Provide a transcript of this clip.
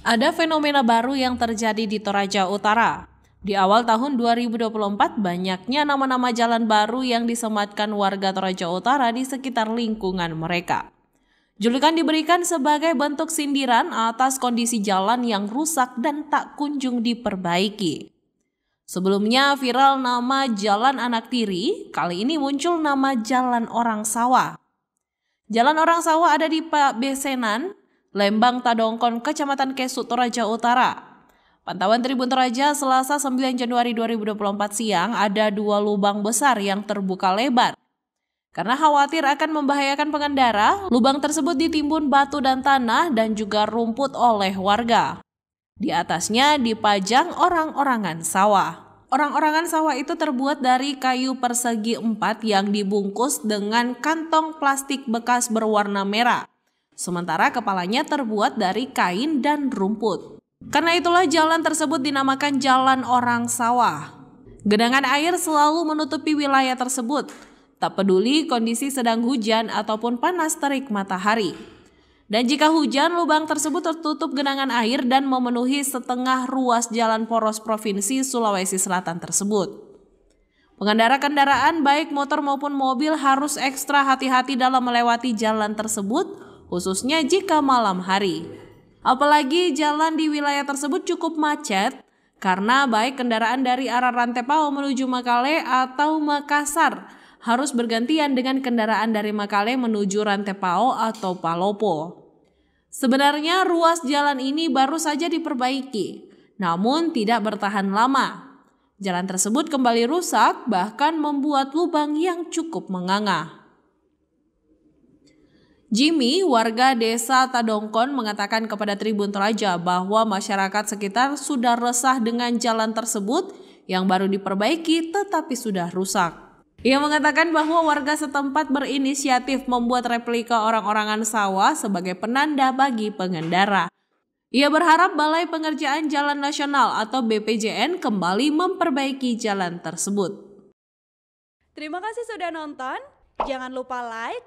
Ada fenomena baru yang terjadi di Toraja Utara. Di awal tahun 2024, banyaknya nama-nama jalan baru yang disematkan warga Toraja Utara di sekitar lingkungan mereka. Julukan diberikan sebagai bentuk sindiran atas kondisi jalan yang rusak dan tak kunjung diperbaiki. Sebelumnya viral nama Jalan Anak Tiri, kali ini muncul nama Jalan Orang Sawah. Jalan Orang Sawah ada di Pak Besenan, Lembang Tadongkon, Kecamatan Kesut, Toraja Utara. Pantauan Tribun Toraja Selasa 9 Januari 2024 siang ada dua lubang besar yang terbuka lebar. Karena khawatir akan membahayakan pengendara, lubang tersebut ditimbun batu dan tanah dan juga rumput oleh warga. Di atasnya dipajang orang-orangan sawah. Orang-orangan sawah itu terbuat dari kayu persegi empat yang dibungkus dengan kantong plastik bekas berwarna merah sementara kepalanya terbuat dari kain dan rumput. Karena itulah jalan tersebut dinamakan Jalan Orang Sawah. Genangan air selalu menutupi wilayah tersebut, tak peduli kondisi sedang hujan ataupun panas terik matahari. Dan jika hujan, lubang tersebut tertutup genangan air dan memenuhi setengah ruas jalan poros provinsi Sulawesi Selatan tersebut. Pengendara kendaraan baik motor maupun mobil harus ekstra hati-hati dalam melewati jalan tersebut khususnya jika malam hari. Apalagi jalan di wilayah tersebut cukup macet karena baik kendaraan dari arah Rantepao menuju Makale atau Makassar harus bergantian dengan kendaraan dari Makale menuju Rantepao atau Palopo. Sebenarnya ruas jalan ini baru saja diperbaiki, namun tidak bertahan lama. Jalan tersebut kembali rusak bahkan membuat lubang yang cukup menganga. Jimmy, warga desa Tadongkon, mengatakan kepada Tribun Toraja bahwa masyarakat sekitar sudah resah dengan jalan tersebut yang baru diperbaiki tetapi sudah rusak. Ia mengatakan bahwa warga setempat berinisiatif membuat replika orang-orangan sawah sebagai penanda bagi pengendara. Ia berharap Balai Pengerjaan Jalan Nasional atau BPJN kembali memperbaiki jalan tersebut. Terima kasih sudah nonton. Jangan lupa like,